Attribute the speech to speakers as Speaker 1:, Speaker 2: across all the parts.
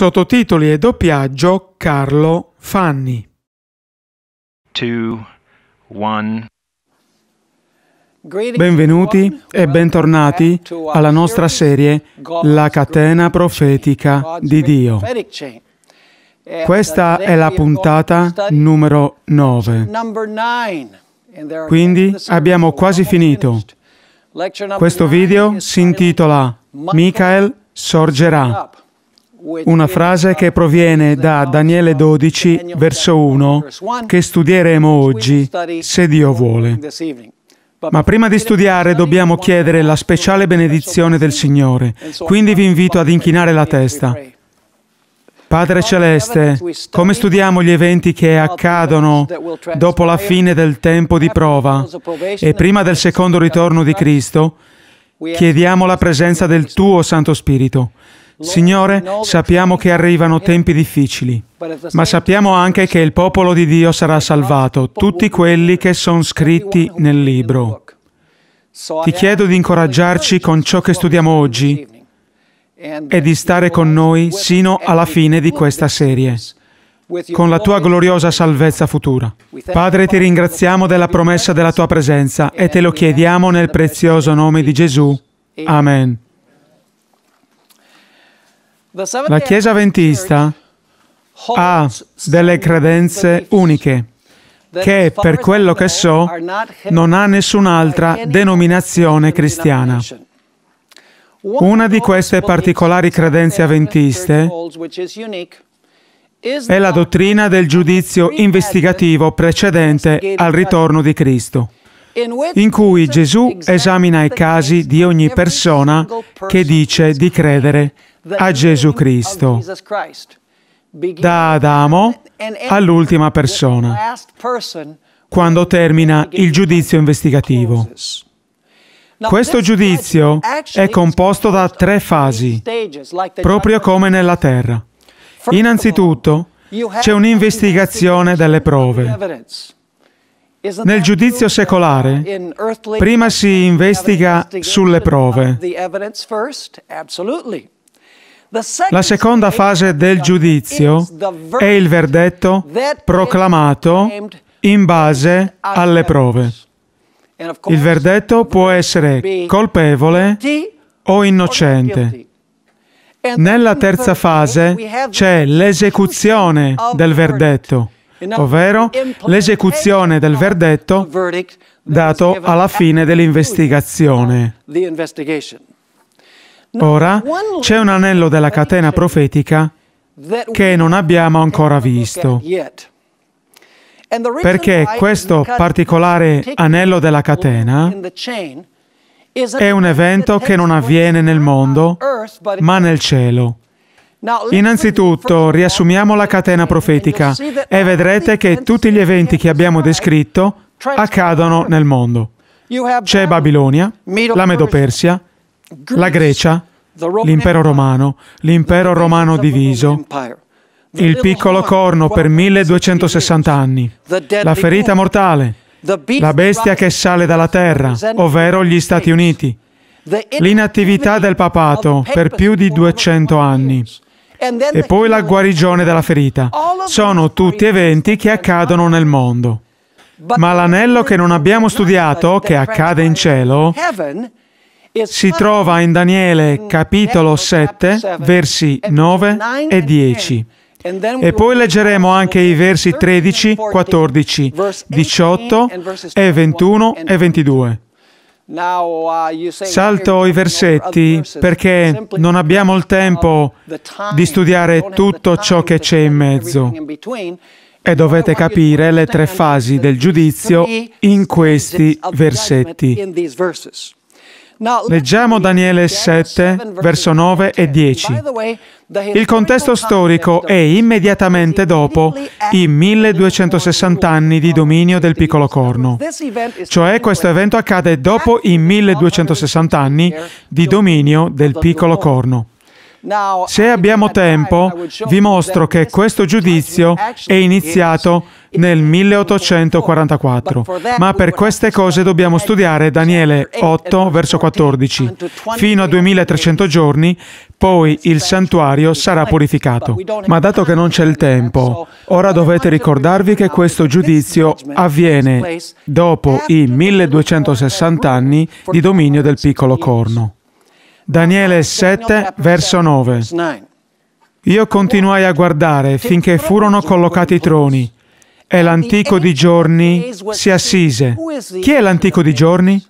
Speaker 1: Sottotitoli e doppiaggio Carlo Fanni. 2 1 Benvenuti e bentornati alla nostra serie La catena profetica di Dio.
Speaker 2: Questa uh, è la puntata numero
Speaker 1: 9.
Speaker 2: Quindi abbiamo quasi
Speaker 1: finito. Questo video si intitola Michael sorgerà una frase che proviene da Daniele 12, verso 1, che studieremo oggi, se Dio vuole. Ma prima di studiare dobbiamo chiedere la speciale benedizione del Signore, quindi vi invito ad inchinare la testa. Padre Celeste, come studiamo gli eventi che accadono dopo la fine del tempo di prova e prima del secondo ritorno di Cristo, chiediamo la presenza del tuo Santo Spirito Signore, sappiamo che arrivano tempi difficili, ma sappiamo anche che il popolo di Dio sarà salvato, tutti quelli che sono scritti nel libro. Ti chiedo di incoraggiarci con ciò che studiamo oggi e di stare con noi sino alla fine di questa serie con la tua gloriosa salvezza futura. Padre, ti ringraziamo della promessa della tua presenza e te lo chiediamo nel prezioso nome di Gesù. Amen.
Speaker 2: La Chiesa Ventista ha
Speaker 1: delle credenze uniche che, per quello che so, non ha nessun'altra denominazione cristiana. Una di queste particolari credenze avventiste è la dottrina del giudizio investigativo precedente al ritorno di Cristo, in cui Gesù esamina i casi di ogni persona che dice di credere a Gesù Cristo,
Speaker 2: da
Speaker 1: Adamo all'ultima persona, quando termina il giudizio investigativo.
Speaker 2: Questo giudizio è composto
Speaker 1: da tre fasi, proprio come nella Terra. Innanzitutto, c'è un'investigazione delle prove.
Speaker 2: Nel giudizio secolare, prima si investiga sulle prove. La seconda fase del giudizio è il
Speaker 1: verdetto proclamato in base alle prove. Il verdetto può essere colpevole o innocente. Nella terza fase c'è l'esecuzione del verdetto, ovvero l'esecuzione del verdetto dato alla fine dell'investigazione. Ora c'è un anello della catena profetica che non abbiamo ancora visto.
Speaker 2: Perché questo particolare anello della catena è un evento che non avviene nel mondo, ma
Speaker 1: nel cielo. Innanzitutto riassumiamo la catena profetica e vedrete che tutti gli eventi che abbiamo descritto accadono nel mondo. C'è Babilonia, la Medopersia,
Speaker 2: la Grecia, l'impero
Speaker 1: romano, l'impero romano diviso, il piccolo corno per 1260 anni, la ferita mortale, la bestia che sale dalla terra, ovvero gli Stati Uniti, l'inattività del papato per più di 200 anni e poi la guarigione della ferita. Sono tutti eventi che accadono nel mondo. Ma l'anello che non abbiamo studiato, che accade in cielo, si trova in Daniele capitolo 7, versi 9 e 10. E poi leggeremo anche i versi 13, 14, 18 e 21 e 22.
Speaker 2: Salto i versetti perché non abbiamo il tempo di studiare
Speaker 1: tutto ciò che c'è in mezzo e dovete capire le tre fasi del giudizio in questi versetti.
Speaker 2: Leggiamo Daniele 7, verso 9 e 10. Il contesto
Speaker 1: storico è immediatamente dopo i 1260 anni di dominio del piccolo corno. Cioè questo evento accade dopo i 1260 anni di dominio del piccolo corno. Se abbiamo tempo, vi mostro che questo giudizio è iniziato nel 1844, ma per queste cose dobbiamo studiare Daniele 8, verso 14, fino a 2300 giorni, poi il santuario sarà purificato. Ma dato che non c'è il tempo, ora dovete ricordarvi che questo giudizio avviene dopo i 1260 anni di dominio del piccolo corno. Daniele 7, verso 9. Io continuai a guardare finché furono collocati i troni e l'antico di giorni si assise. Chi è l'antico di giorni?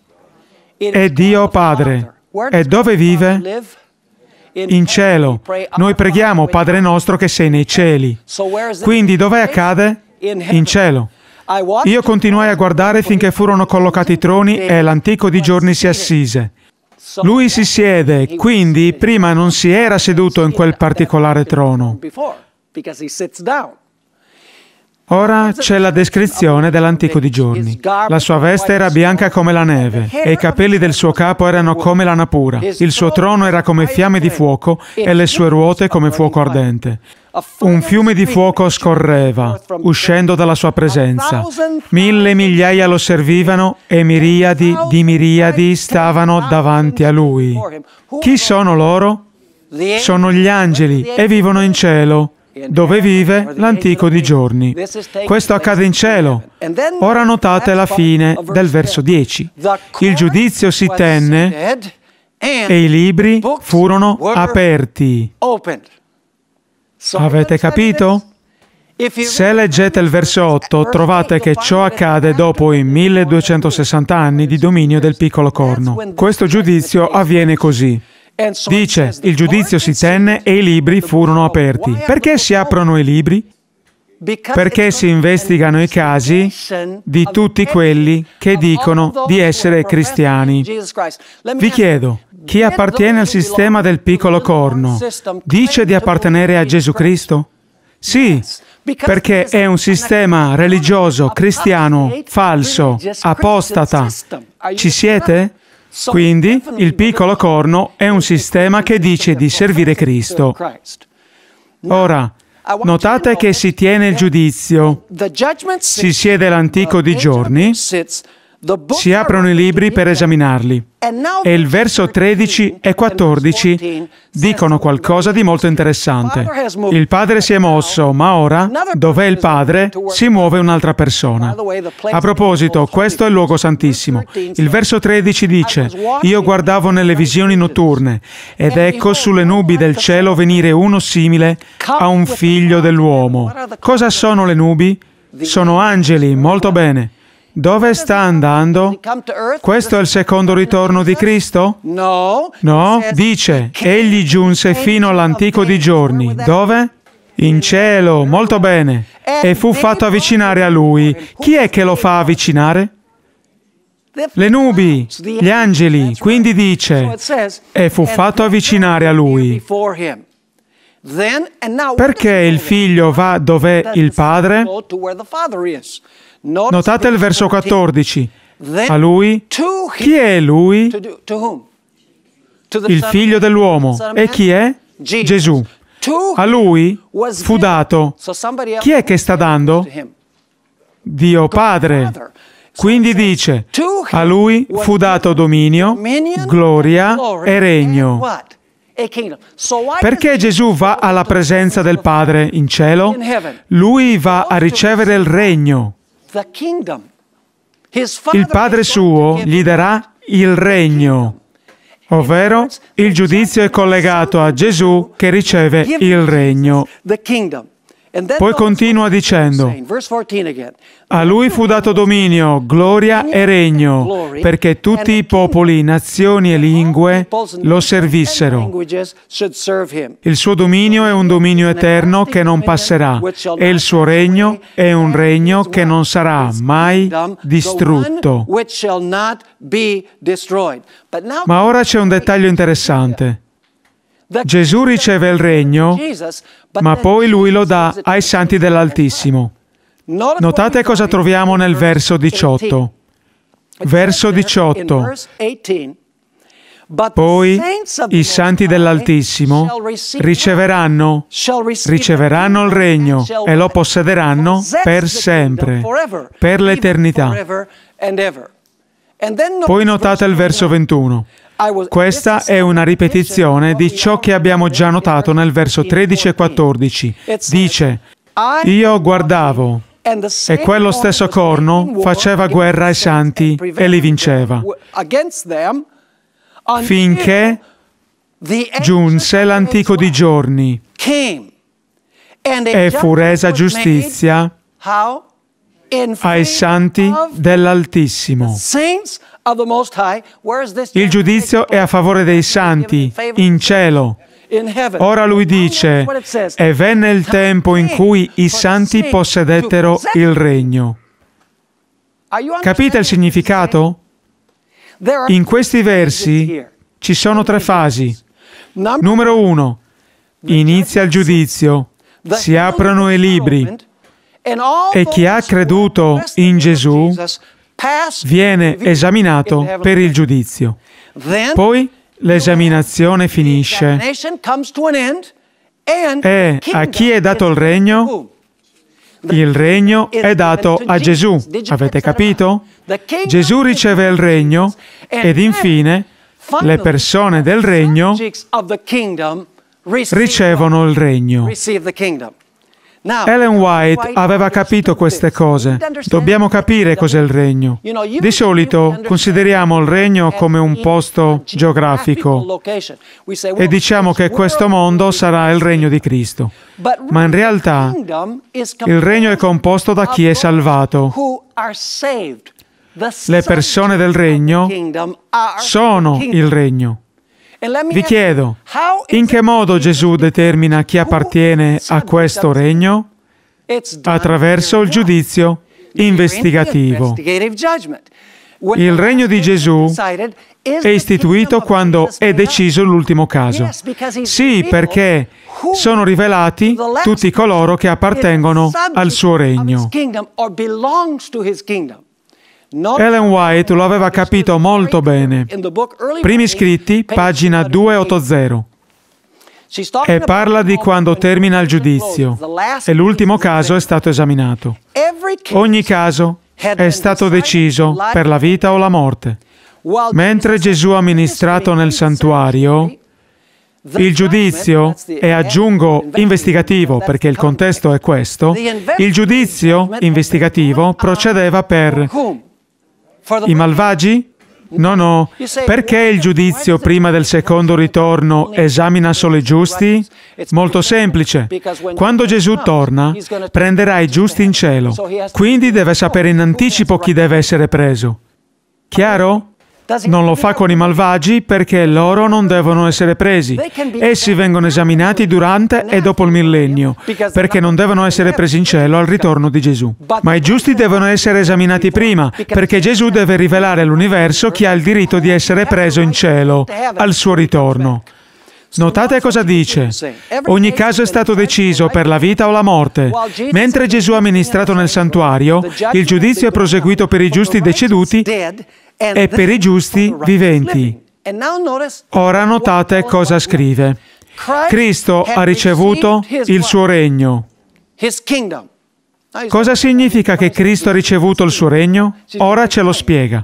Speaker 1: È Dio Padre. E dove vive?
Speaker 2: In cielo. Noi preghiamo, Padre nostro che sei nei cieli. Quindi dove accade? In cielo.
Speaker 1: Io continuai a guardare finché furono collocati i troni e l'antico di giorni si assise. Lui si siede, quindi prima non si era seduto in quel particolare trono. Ora c'è la descrizione dell'antico di giorni. La sua veste era bianca come la neve e i capelli del suo capo erano come la napura. Il suo trono era come fiamme di fuoco e le sue ruote come fuoco ardente. Un fiume di fuoco scorreva, uscendo dalla sua presenza. Mille migliaia lo servivano e miriadi di miriadi stavano davanti a lui. Chi sono loro? Sono gli angeli e vivono in cielo dove vive l'antico di giorni. Questo accade in cielo. Ora notate la fine del verso 10. Il giudizio si tenne e i libri furono aperti. Avete capito? Se leggete il verso 8, trovate che ciò accade dopo i 1260 anni di dominio del piccolo corno. Questo giudizio avviene così. Dice, il giudizio si tenne e i libri furono aperti. Perché si aprono i libri? Perché si investigano i casi di tutti quelli che dicono di essere cristiani.
Speaker 2: Vi chiedo, chi appartiene al sistema
Speaker 1: del piccolo corno dice di appartenere a Gesù Cristo? Sì, perché è un sistema religioso, cristiano, falso, apostata. Ci siete? Quindi il piccolo corno è un sistema che dice di servire Cristo. Ora, notate che si tiene il giudizio. Si siede l'antico di giorni si aprono i libri per esaminarli. E il verso 13 e 14 dicono qualcosa di molto interessante. Il padre si è mosso, ma ora, dov'è il padre, si muove un'altra persona. A proposito, questo è il luogo santissimo. Il verso 13 dice, io guardavo nelle visioni notturne ed ecco sulle nubi del cielo venire uno simile a un figlio dell'uomo. Cosa sono le nubi? Sono angeli, molto bene. Dove sta andando? Questo è il secondo ritorno di Cristo? No. Dice, egli giunse fino all'antico di giorni. Dove? In cielo, molto bene. E fu fatto avvicinare a lui. Chi è che lo fa avvicinare? Le nubi, gli angeli. Quindi dice, e fu fatto avvicinare a lui. Perché il figlio va dove il padre?
Speaker 2: Notate il verso 14. A lui? Chi è lui?
Speaker 1: Il figlio dell'uomo. E chi è? Gesù. A lui fu dato. Chi è che sta dando? Dio Padre. Quindi dice, a lui fu dato dominio, gloria e regno. Perché Gesù va alla presenza del Padre in cielo? Lui va a ricevere il regno. Il Padre suo gli darà il regno, ovvero il giudizio è collegato a Gesù che riceve il regno.
Speaker 2: Poi continua
Speaker 1: dicendo, a lui fu dato dominio, gloria e regno, perché tutti i popoli, nazioni e lingue lo servissero. Il suo dominio è un dominio eterno che non passerà e il suo regno è un regno che non sarà mai distrutto. Ma ora c'è un dettaglio interessante. Gesù riceve il regno, ma poi lui lo dà ai santi dell'Altissimo. Notate cosa troviamo nel verso 18. Verso 18. Poi i santi dell'Altissimo riceveranno, riceveranno il regno e lo possederanno per sempre, per l'eternità.
Speaker 2: Poi notate il
Speaker 1: verso 21. Questa è una ripetizione di ciò che abbiamo già notato nel verso 13 e 14. Dice, io guardavo e quello stesso corno faceva guerra ai santi e li vinceva,
Speaker 2: finché
Speaker 1: giunse l'antico di giorni
Speaker 2: e fu resa giustizia
Speaker 1: ai santi dell'Altissimo.
Speaker 2: Il giudizio è
Speaker 1: a favore dei santi, in cielo. Ora lui dice, e venne il tempo in cui i santi possedettero il regno. Capite il significato? In questi versi ci sono tre fasi. Numero uno, inizia il giudizio, si aprono i libri e chi ha creduto in Gesù viene esaminato per il giudizio. Poi l'esaminazione finisce e a chi è dato il regno? Il regno è dato a Gesù. Avete capito? Gesù riceve il regno ed infine le persone del regno
Speaker 2: ricevono
Speaker 1: il regno. Ellen White aveva capito queste cose. Dobbiamo capire cos'è il regno. Di solito consideriamo il regno come un posto geografico e diciamo che questo mondo sarà il regno di Cristo. Ma in realtà
Speaker 2: il regno è composto da chi è salvato. Le persone del regno sono il regno.
Speaker 1: Vi chiedo, in che modo Gesù determina chi appartiene a questo regno? Attraverso il giudizio investigativo.
Speaker 2: Il regno di Gesù è istituito
Speaker 1: quando è deciso l'ultimo caso. Sì, perché sono rivelati tutti coloro che appartengono al suo regno. Ellen White lo aveva capito molto bene. Primi scritti, pagina 280. E parla di quando termina il giudizio e l'ultimo caso è stato esaminato. Ogni caso è stato deciso per la vita o la morte. Mentre Gesù ha ministrato nel santuario, il giudizio, e aggiungo investigativo perché il contesto è questo, il giudizio investigativo procedeva per i malvagi? No, no. Perché il giudizio prima del secondo ritorno esamina solo i giusti? Molto semplice. Quando Gesù torna, prenderà i giusti in cielo. Quindi deve sapere in anticipo chi deve essere preso. Chiaro? Non lo fa con i malvagi perché loro non devono essere presi. Essi vengono esaminati durante e dopo il millennio, perché non devono essere presi in cielo al ritorno di Gesù. Ma i giusti devono essere esaminati prima, perché Gesù deve rivelare all'universo chi ha il diritto di essere preso in cielo al suo ritorno. Notate cosa dice. Ogni caso è stato deciso per la vita o la morte. Mentre Gesù ha ministrato nel santuario, il giudizio è proseguito per i giusti deceduti e per i giusti viventi.
Speaker 2: Ora notate cosa scrive.
Speaker 1: Cristo ha ricevuto il suo regno. Cosa significa che Cristo ha ricevuto il suo regno? Ora ce lo spiega.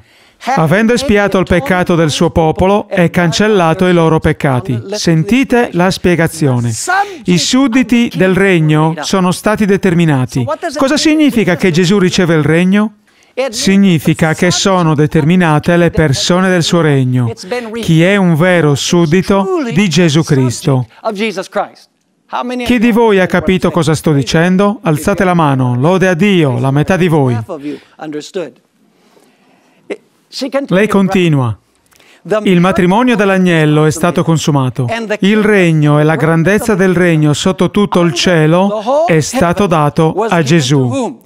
Speaker 1: Avendo espiato il peccato del suo popolo, è cancellato i loro peccati. Sentite la spiegazione. I sudditi del regno sono stati determinati. Cosa significa che Gesù riceve il regno? significa che sono determinate le persone del suo regno, chi è un vero suddito di Gesù Cristo.
Speaker 2: Chi di voi ha capito
Speaker 1: cosa sto dicendo? Alzate la mano, lode a Dio, la metà di voi.
Speaker 2: Lei continua.
Speaker 1: Il matrimonio dell'agnello è stato consumato. Il regno e la grandezza del regno sotto tutto il cielo è stato dato a Gesù.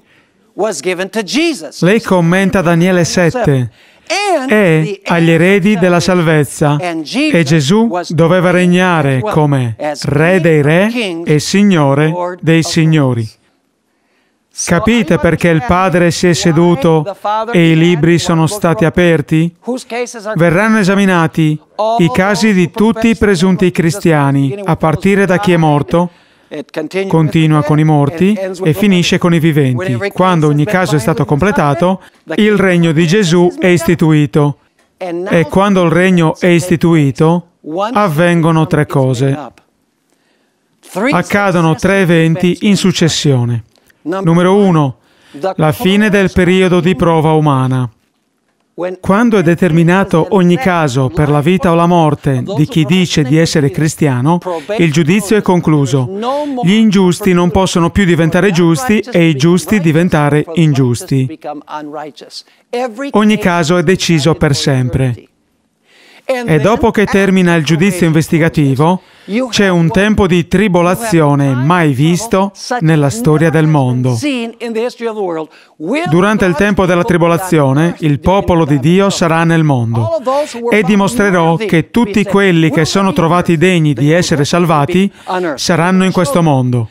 Speaker 1: Lei commenta Daniele 7 e agli eredi della salvezza. E Gesù doveva regnare come Re dei Re e Signore dei Signori. Capite perché il Padre si è seduto e i libri sono stati aperti? Verranno esaminati i casi di tutti i presunti cristiani, a partire da chi è morto, continua con i morti e finisce con i viventi. Quando ogni caso è stato completato, il regno di Gesù è istituito. E quando il regno è istituito, avvengono tre cose. Accadono tre eventi in successione. Numero uno, la fine del periodo di prova umana. Quando è determinato ogni caso per la vita o la morte di chi dice di essere cristiano, il giudizio è concluso. Gli ingiusti non possono più diventare giusti e i giusti diventare ingiusti.
Speaker 2: Ogni caso è deciso per sempre. E dopo che
Speaker 1: termina il giudizio investigativo, c'è un tempo di tribolazione mai visto nella storia del mondo.
Speaker 2: Durante il tempo della tribolazione
Speaker 1: il popolo di Dio sarà nel mondo e dimostrerò che tutti quelli che sono trovati degni di essere salvati saranno in questo mondo.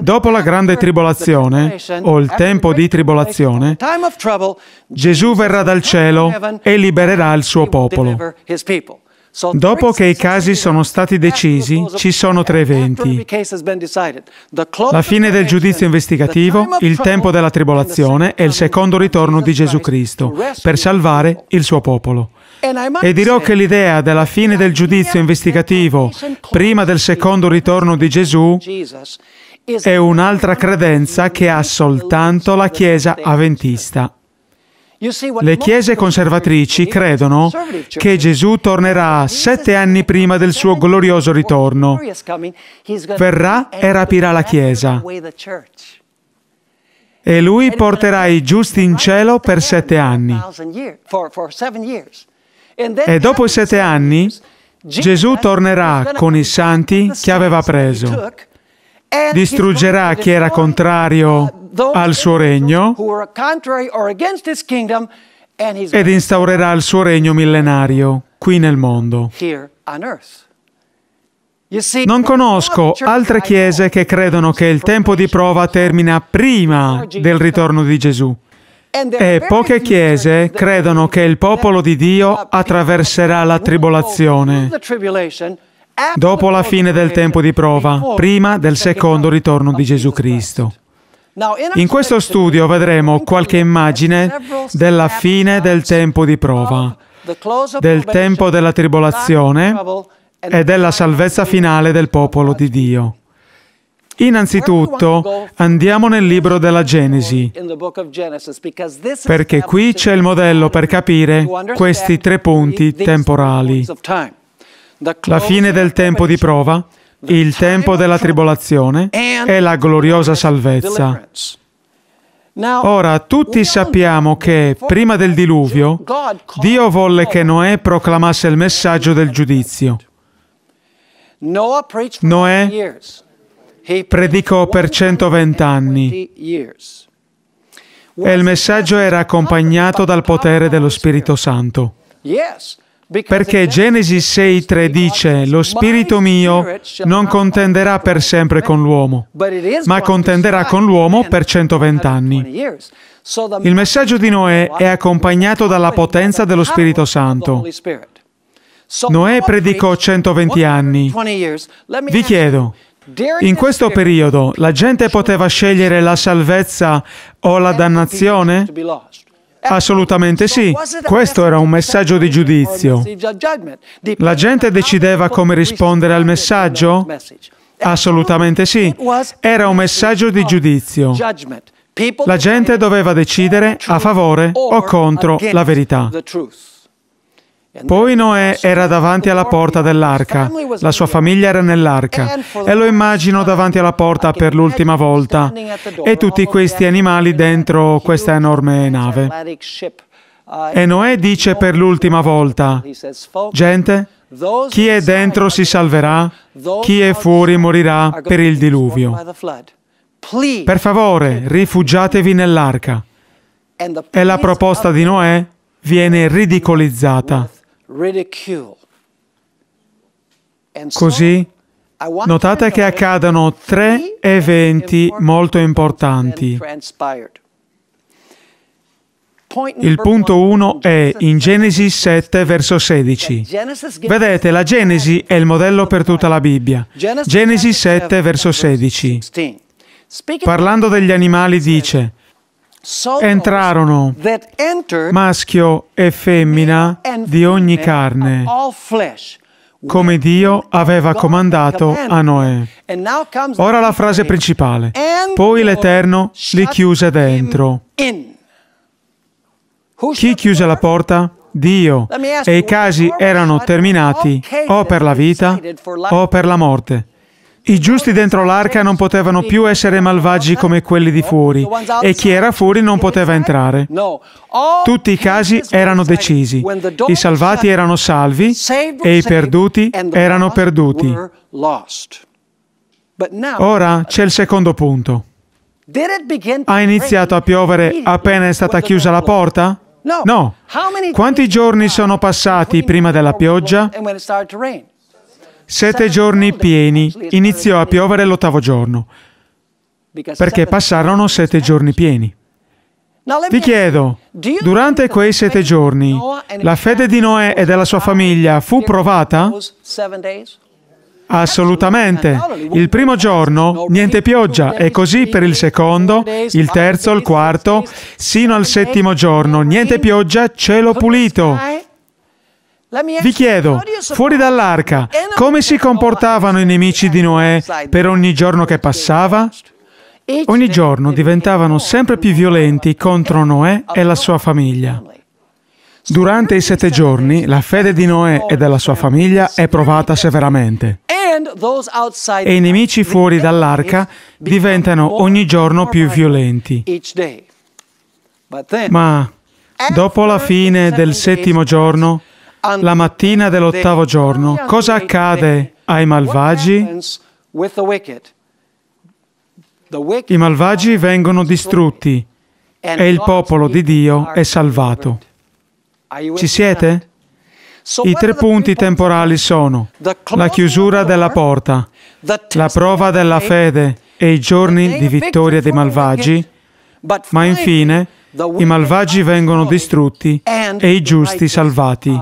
Speaker 1: Dopo la grande tribolazione, o il tempo di tribolazione, Gesù verrà dal cielo e libererà il suo popolo.
Speaker 2: Dopo che i
Speaker 1: casi sono stati decisi, ci sono tre eventi. La fine del giudizio investigativo, il tempo della tribolazione e il secondo ritorno di Gesù Cristo per salvare il suo popolo. E dirò che l'idea della fine del giudizio investigativo prima del secondo ritorno di Gesù è un'altra credenza che ha soltanto la Chiesa avventista
Speaker 2: le
Speaker 1: chiese conservatrici credono che Gesù tornerà sette anni prima del suo glorioso ritorno.
Speaker 2: Verrà e rapirà la Chiesa.
Speaker 1: E lui porterà i giusti in cielo per sette anni. E dopo i sette anni Gesù tornerà con i santi che aveva preso distruggerà chi era contrario uh, al suo regno ed instaurerà il suo regno millenario qui nel mondo.
Speaker 2: Non conosco altre chiese
Speaker 1: che credono che il tempo di prova termina prima del ritorno di Gesù. E poche chiese credono che il popolo di Dio attraverserà la tribolazione dopo la fine del tempo di prova, prima del secondo ritorno di Gesù Cristo. In questo studio vedremo qualche immagine della fine del tempo di prova, del tempo della tribolazione e della salvezza finale del popolo di Dio. Innanzitutto andiamo nel libro della Genesi,
Speaker 2: perché qui c'è
Speaker 1: il modello per capire questi tre punti temporali. La fine del tempo di prova, il tempo della tribolazione e la gloriosa salvezza. Ora, tutti sappiamo che, prima del diluvio, Dio volle che Noè proclamasse il messaggio del giudizio.
Speaker 2: Noè predicò per 120 anni e
Speaker 1: il messaggio era accompagnato dal potere dello Spirito Santo.
Speaker 2: Perché Genesi 6.3 dice, lo spirito mio non contenderà per sempre con l'uomo, ma contenderà con l'uomo per 120 anni. Il messaggio di
Speaker 1: Noè è accompagnato dalla potenza dello Spirito Santo. Noè predicò 120 anni.
Speaker 2: Vi chiedo, in questo periodo
Speaker 1: la gente poteva scegliere la salvezza o la dannazione? Assolutamente sì. Questo era un messaggio di giudizio.
Speaker 2: La gente decideva come rispondere al messaggio?
Speaker 1: Assolutamente sì. Era un messaggio di giudizio. La gente doveva decidere a favore o contro la verità. Poi Noè era davanti alla porta dell'arca, la sua famiglia era nell'arca e lo immagino davanti alla porta per l'ultima volta e tutti questi animali dentro questa enorme nave. E Noè dice per l'ultima volta, gente, chi è dentro si salverà, chi è fuori morirà per il diluvio. Per favore, rifugiatevi nell'arca. E la proposta di Noè viene ridicolizzata. Così notate che accadono tre eventi molto importanti.
Speaker 2: Il punto 1 è in
Speaker 1: Genesi 7, verso 16. Vedete, la Genesi è il modello per tutta la Bibbia. Genesi 7, verso 16. Parlando degli animali dice, entrarono maschio e femmina di ogni carne, come Dio aveva comandato a Noè. Ora la frase principale. Poi l'Eterno li chiuse dentro. Chi chiuse la porta? Dio. E i casi erano terminati o per la vita o per la morte. I giusti dentro l'arca non potevano più essere malvagi come quelli di fuori e chi era fuori non poteva entrare. Tutti i casi erano decisi. I salvati erano salvi e i perduti erano perduti. Ora c'è il secondo punto.
Speaker 2: Ha iniziato a piovere appena è stata chiusa la porta?
Speaker 1: No. Quanti giorni sono passati prima della pioggia? sette giorni pieni, iniziò a piovere l'ottavo giorno, perché passarono sette giorni pieni.
Speaker 2: Ti chiedo,
Speaker 1: durante quei sette giorni, la fede di Noè e della sua famiglia fu provata? Assolutamente. Il primo giorno niente pioggia e così per il secondo, il terzo, il quarto, sino al settimo giorno niente pioggia, cielo pulito.
Speaker 2: Vi chiedo, fuori dall'arca, come si comportavano i nemici di Noè per
Speaker 1: ogni giorno che passava? Ogni giorno diventavano sempre più violenti contro Noè e la sua famiglia. Durante i sette giorni la fede di Noè e della sua famiglia è provata severamente
Speaker 2: e i nemici fuori dall'arca
Speaker 1: diventano ogni giorno più violenti. Ma dopo la fine del settimo giorno, la mattina dell'ottavo giorno, cosa accade ai malvagi? I malvagi vengono distrutti e il popolo di Dio è salvato. Ci siete? I tre punti temporali sono la chiusura della porta, la prova della fede e i giorni di vittoria dei malvagi, ma infine i malvagi vengono distrutti e i giusti salvati.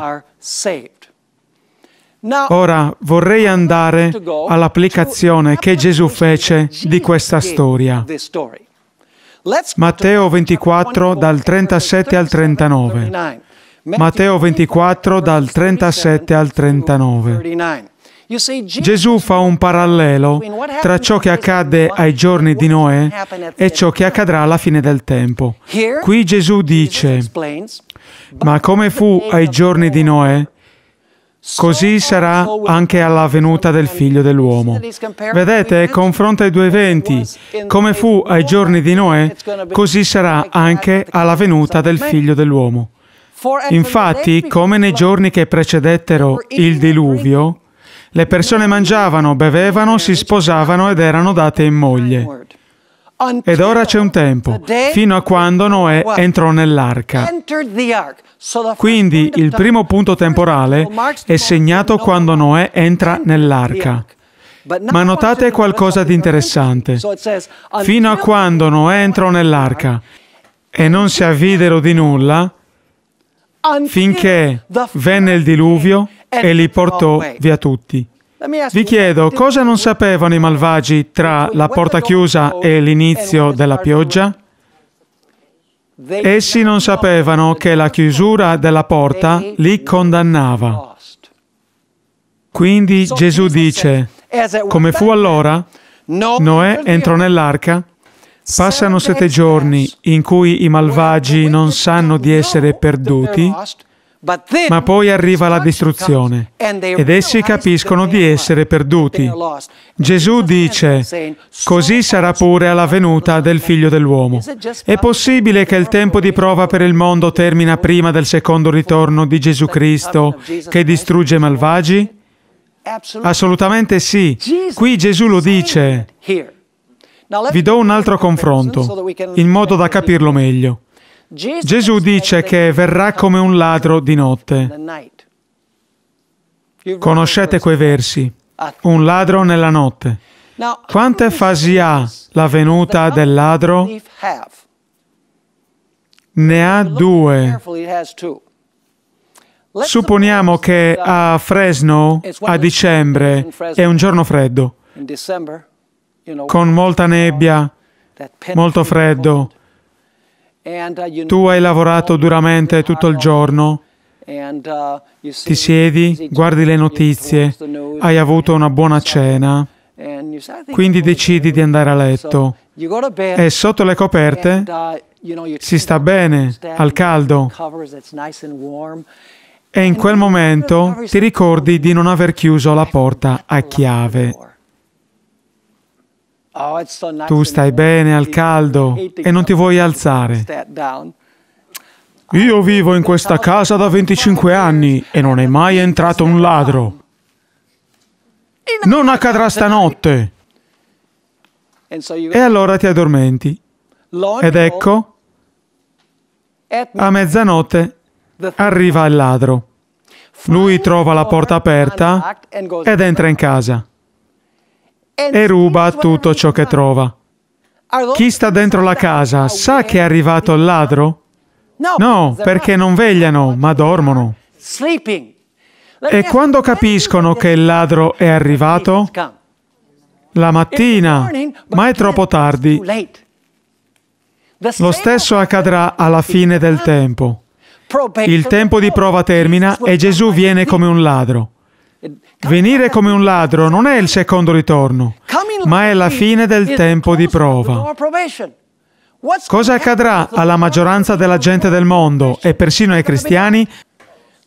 Speaker 2: Ora vorrei andare all'applicazione che Gesù fece di questa storia.
Speaker 1: Matteo 24 dal 37 al 39. Matteo 24 dal 37 al 39.
Speaker 2: Gesù fa un
Speaker 1: parallelo tra ciò che accadde ai giorni di Noè e ciò che accadrà alla fine del tempo. Qui Gesù dice, ma come fu ai giorni di Noè, Così sarà anche alla venuta del figlio dell'uomo. Vedete, confronta i due eventi. Come fu ai giorni di Noè, così sarà anche alla venuta del figlio dell'uomo. Infatti, come nei giorni che precedettero il diluvio, le persone mangiavano, bevevano, si sposavano ed erano date in moglie. Ed ora c'è un tempo, fino a quando Noè entrò nell'arca.
Speaker 2: Quindi il primo
Speaker 1: punto temporale è segnato quando Noè entra nell'arca. Ma notate qualcosa di interessante.
Speaker 2: Fino a quando
Speaker 1: Noè entrò nell'arca e non si avvidero di nulla,
Speaker 2: finché
Speaker 1: venne il diluvio eh, e li portò eh. via tutti. Vi chiedo cosa non sapevano i malvagi tra la porta chiusa e l'inizio della pioggia? Essi non sapevano che la chiusura della porta li condannava. Quindi Gesù dice, come fu allora, Noè entrò nell'arca, passano sette giorni in cui i malvagi non sanno di essere perduti, ma poi arriva la distruzione ed essi capiscono di essere perduti. Gesù dice, così sarà pure alla venuta del figlio dell'uomo. È possibile che il tempo di prova per il mondo termina prima del secondo ritorno di Gesù Cristo che distrugge i malvagi? Assolutamente sì. Qui Gesù lo dice.
Speaker 2: Vi do un altro confronto, in modo da capirlo
Speaker 1: meglio. Gesù dice che verrà come un ladro di notte. Conoscete quei versi? Ah. Un ladro nella notte. Quante fasi ha la venuta del ladro? Ne ha due. Supponiamo che uh, a Fresno, a dicembre, è un giorno freddo, con molta nebbia, molto freddo,
Speaker 2: Uh, tu hai lavorato duramente tutto il
Speaker 1: giorno,
Speaker 2: uh, ti siedi, guardi le notizie,
Speaker 1: hai avuto una buona cena, quindi decidi di andare a letto. E sotto le coperte uh, si sta bene, al caldo. E in quel momento ti ricordi di non aver chiuso la porta a chiave.
Speaker 2: Oh, tu stai bene al caldo e non ti vuoi alzare.
Speaker 1: Io vivo in questa casa da 25 anni e non è mai entrato un ladro. Non accadrà stanotte.
Speaker 2: E allora
Speaker 1: ti addormenti. Ed ecco, a mezzanotte arriva il ladro. Lui trova la porta aperta ed entra in casa e ruba tutto ciò che trova. Chi sta dentro la casa sa che è arrivato il ladro? No, perché non vegliano, ma dormono. E quando capiscono che il ladro è arrivato? La mattina, ma è troppo tardi. Lo stesso accadrà alla fine del tempo. Il tempo di prova termina e Gesù viene come un ladro. Venire come un ladro non è il secondo ritorno, ma è la fine del tempo di prova. Cosa accadrà alla maggioranza della gente del mondo e persino ai cristiani?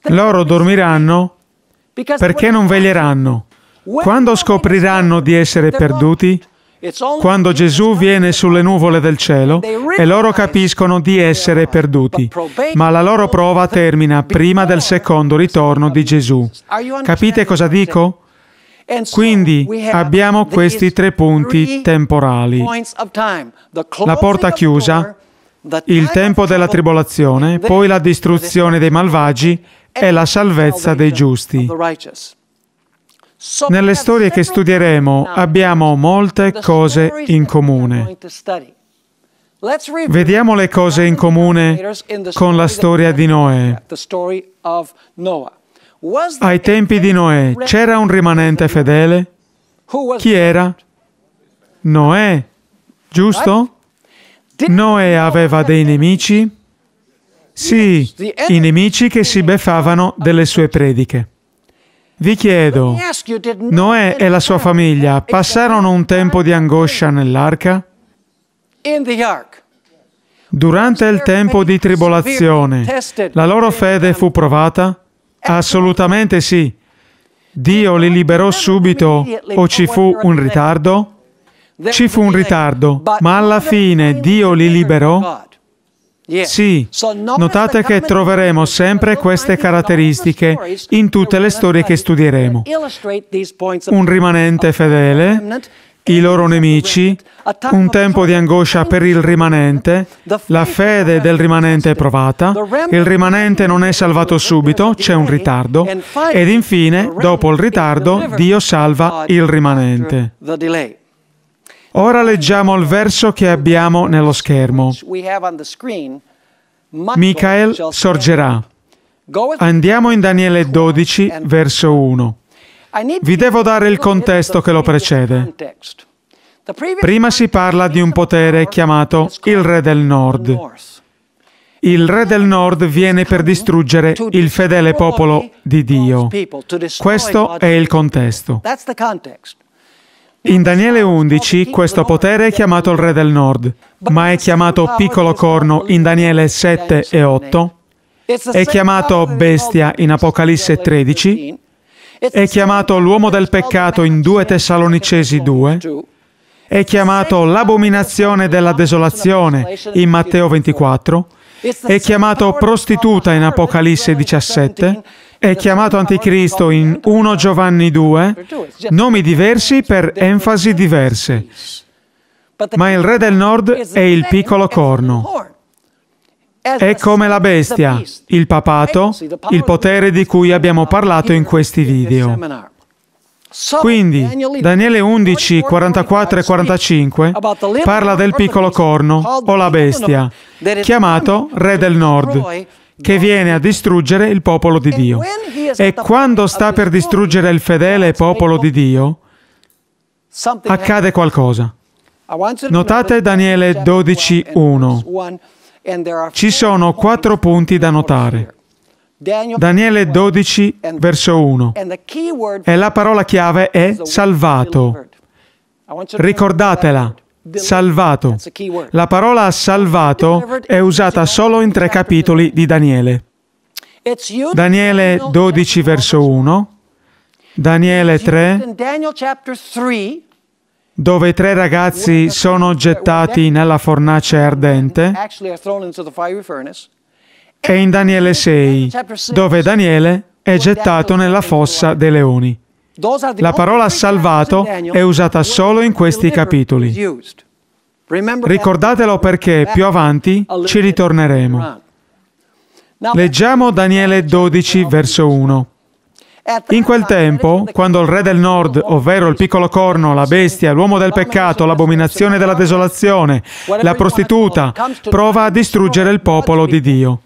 Speaker 1: Loro dormiranno perché non veglieranno. Quando scopriranno di essere perduti, quando Gesù viene sulle nuvole del cielo e loro capiscono di essere perduti, ma la loro prova termina prima del secondo ritorno di Gesù. Capite cosa dico? Quindi abbiamo questi tre punti temporali.
Speaker 2: La porta chiusa,
Speaker 1: il tempo della tribolazione, poi la distruzione dei malvagi e la salvezza dei giusti. Nelle storie che studieremo abbiamo molte cose in comune.
Speaker 2: Vediamo le cose in comune con la storia di Noè. Ai tempi di Noè c'era un
Speaker 1: rimanente fedele? Chi era? Noè, giusto? Noè aveva dei nemici? Sì, i nemici che si beffavano delle sue prediche. Vi chiedo, Noè e la sua famiglia passarono un tempo di angoscia nell'arca? Durante il tempo di tribolazione, la loro fede fu provata? Assolutamente sì. Dio li liberò subito o ci fu un ritardo? Ci fu un ritardo, ma alla fine Dio li liberò sì, notate che troveremo sempre queste caratteristiche in tutte le storie che studieremo.
Speaker 2: Un rimanente fedele,
Speaker 1: i loro nemici, un tempo di angoscia per il rimanente, la fede del rimanente è provata, il rimanente non è salvato subito, c'è un ritardo, ed infine, dopo il ritardo, Dio salva il rimanente. Ora leggiamo il verso che abbiamo nello schermo.
Speaker 2: Michael sorgerà.
Speaker 1: Andiamo in Daniele 12, verso 1. Vi devo dare il contesto che lo precede.
Speaker 2: Prima si parla
Speaker 1: di un potere chiamato il Re del Nord. Il Re del Nord viene per distruggere il fedele popolo di Dio. Questo è il contesto. In Daniele 11 questo potere è chiamato il re del nord, ma è chiamato piccolo corno in Daniele 7 e 8, è chiamato bestia in Apocalisse 13, è chiamato l'uomo del peccato in 2 Tessalonicesi 2, è chiamato l'abominazione della desolazione in Matteo 24, è chiamato prostituta in Apocalisse 17, è chiamato Anticristo in 1 Giovanni 2, nomi diversi per enfasi diverse, ma il re del nord è il piccolo corno. È come la bestia, il papato, il potere di cui abbiamo parlato in questi video.
Speaker 2: Quindi, Daniele 11, 44 e 45 parla del piccolo corno o la bestia, chiamato Re del Nord,
Speaker 1: che viene a distruggere il popolo di Dio. E quando sta per distruggere il fedele popolo di Dio, accade qualcosa. Notate Daniele 12.1. Ci sono quattro punti da notare. Daniele 12, verso 1.
Speaker 2: E la parola chiave è salvato. Ricordatela.
Speaker 1: Salvato. La parola salvato è usata solo in tre capitoli di Daniele. Daniele 12 verso 1, Daniele 3, dove i tre ragazzi sono gettati nella fornace ardente, e in Daniele 6, dove Daniele è gettato nella fossa dei leoni. La parola salvato è usata solo in questi capitoli.
Speaker 2: Ricordatelo perché più avanti ci ritorneremo.
Speaker 1: Leggiamo Daniele 12, verso 1. In quel tempo, quando il re del nord, ovvero il piccolo corno, la bestia, l'uomo del peccato, l'abominazione della desolazione, la prostituta, prova a distruggere il popolo di Dio,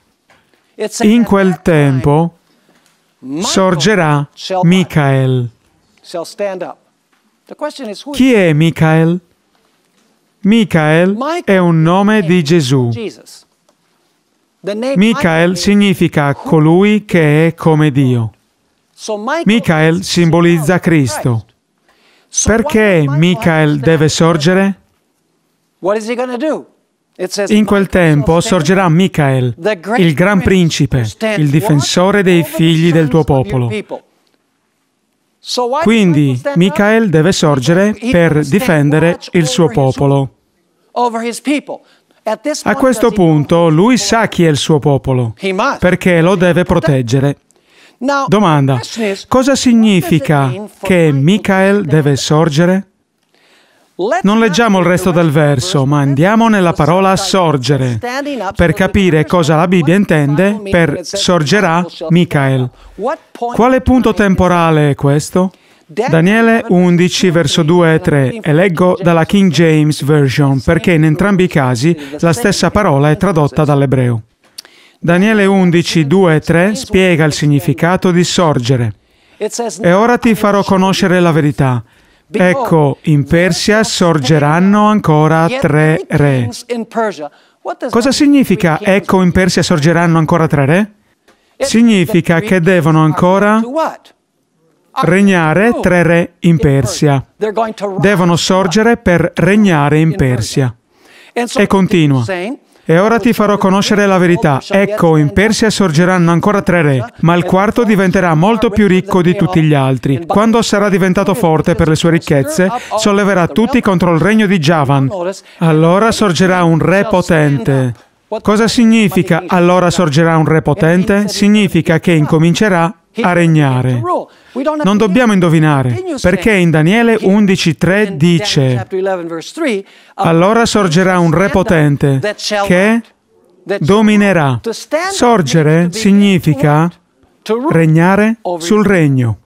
Speaker 1: in quel tempo sorgerà Michael. Chi è Michael? Michael è un nome di Gesù.
Speaker 2: Michael
Speaker 1: significa colui che è come Dio. Michael simbolizza Cristo. Perché Michael deve sorgere?
Speaker 2: In quel tempo
Speaker 1: sorgerà Michael, il gran principe, il difensore dei figli del tuo popolo.
Speaker 2: Quindi Michael
Speaker 1: deve sorgere per difendere il suo popolo. A questo punto lui sa chi è il suo popolo, perché lo deve proteggere. Domanda, cosa significa che Michael deve sorgere? Non leggiamo il resto del verso, ma andiamo nella parola sorgere per capire cosa la Bibbia intende per sorgerà Michael. Quale punto temporale è questo? Daniele 11, verso 2 e 3, e leggo dalla King James Version, perché in entrambi i casi la stessa parola è tradotta dall'ebreo. Daniele 11, 2 e 3 spiega il significato di sorgere. E ora ti farò conoscere la verità, Ecco, ecco, in Persia sorgeranno ancora tre re.
Speaker 2: Cosa significa ecco
Speaker 1: in Persia sorgeranno ancora tre re? Significa che devono ancora regnare tre re in Persia. Devono sorgere per regnare in Persia. E continua. E ora ti farò conoscere la verità. Ecco, in Persia sorgeranno ancora tre re, ma il quarto diventerà molto più ricco di tutti gli altri. Quando sarà diventato forte per le sue ricchezze, solleverà tutti contro il regno di Javan. Allora sorgerà un re potente. Cosa significa allora sorgerà un re potente? Significa che incomincerà a regnare.
Speaker 2: Non dobbiamo indovinare, perché in Daniele
Speaker 1: 11.3 dice,
Speaker 2: allora sorgerà un re potente che dominerà. Sorgere significa regnare sul
Speaker 1: regno.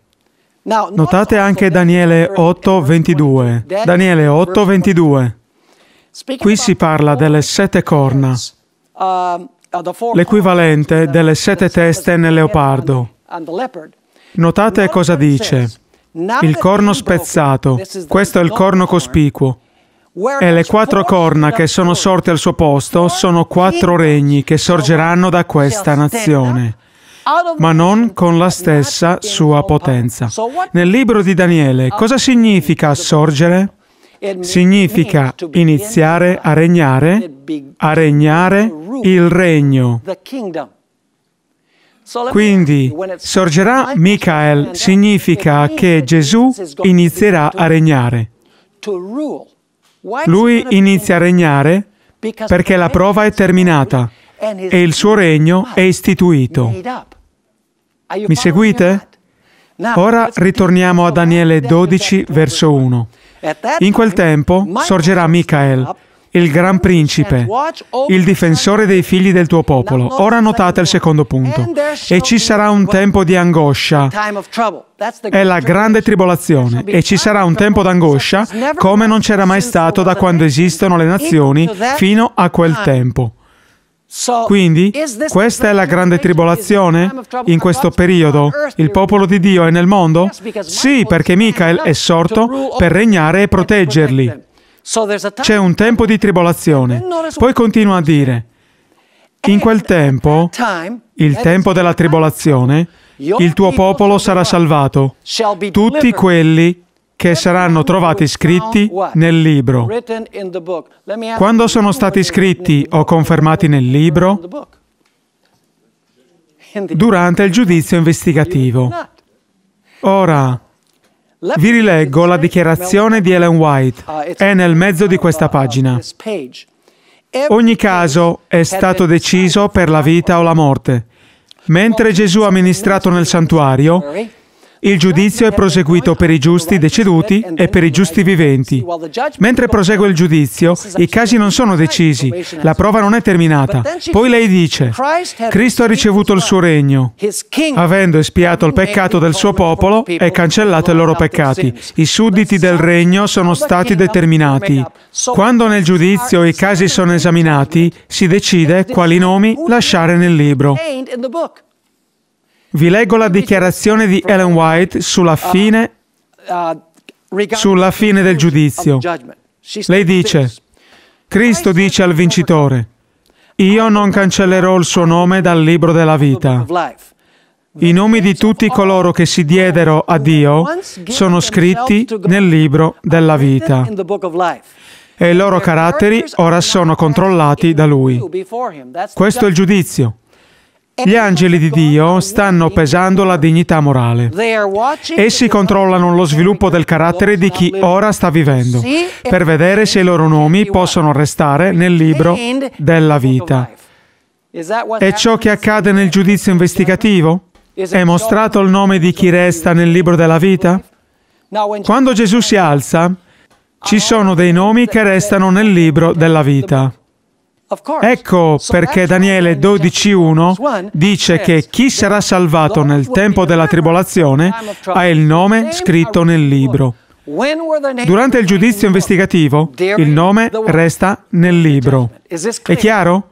Speaker 1: Notate anche Daniele 8:22. Daniele 8:22. Qui si parla delle sette corna,
Speaker 2: um, uh, l'equivalente uh, delle sette
Speaker 1: teste nel leopardo.
Speaker 2: Notate cosa dice.
Speaker 1: Il corno spezzato, questo è il corno cospicuo. E le quattro corna che sono sorte al suo posto sono quattro regni che sorgeranno da questa nazione ma non con la stessa sua potenza. Nel libro di Daniele cosa significa sorgere? Significa iniziare a regnare, a regnare il regno.
Speaker 2: Quindi sorgerà
Speaker 1: Michael significa che Gesù inizierà a regnare.
Speaker 2: Lui inizia
Speaker 1: a regnare perché la prova è terminata e il suo regno è istituito.
Speaker 2: Mi seguite?
Speaker 1: Ora ritorniamo a Daniele 12, verso 1. In quel tempo sorgerà Michael il gran principe, il difensore dei figli del tuo popolo. Ora notate il secondo punto. E ci sarà un tempo di angoscia.
Speaker 2: È la grande tribolazione e ci sarà un tempo d'angoscia come non c'era mai stato da quando esistono le nazioni fino a quel tempo.
Speaker 1: Quindi, questa è la grande tribolazione? In questo periodo il popolo di Dio è nel mondo? Sì, perché Michael è sorto per regnare e proteggerli. C'è un tempo di tribolazione. Poi continua a dire, in quel tempo, il tempo della tribolazione, il tuo popolo sarà salvato, tutti quelli che saranno trovati scritti nel libro.
Speaker 2: Quando sono stati scritti o confermati nel libro? Durante il giudizio investigativo.
Speaker 1: Ora, vi rileggo la dichiarazione di Ellen White, uh, è nel mezzo di uh, questa pagina. Ogni caso è stato deciso per la vita o la morte. Mentre Gesù ha ministrato nel santuario, il giudizio è proseguito per i giusti deceduti e per i giusti viventi. Mentre prosegue il giudizio, i casi non sono decisi, la prova non è terminata. Poi lei dice, Cristo ha ricevuto il suo regno, avendo espiato il peccato del suo popolo e cancellato i loro peccati. I sudditi del regno sono stati determinati. Quando nel giudizio i casi sono esaminati, si decide quali nomi lasciare nel libro. Vi leggo la dichiarazione di Ellen White sulla ah, fine,
Speaker 2: ah, sulla fine del giudizio. Lei dice,
Speaker 1: Cristo dice al vincitore, io non cancellerò il suo nome dal libro della vita. I nomi di tutti coloro che si diedero a Dio sono scritti nel libro della vita e i loro caratteri ora sono controllati da Lui.
Speaker 2: Questo è il giudizio.
Speaker 1: Gli angeli di Dio stanno pesando la dignità morale. Essi controllano lo sviluppo del carattere di chi ora sta vivendo, per vedere se i loro nomi possono restare nel libro della vita. È ciò che accade nel giudizio investigativo? È mostrato il nome di chi resta nel libro della vita? Quando Gesù si alza, ci sono dei nomi che restano nel libro della vita. Ecco perché Daniele 12.1 dice che chi sarà salvato nel tempo della tribolazione ha il nome scritto nel libro. Durante il giudizio investigativo il nome resta nel libro. È chiaro?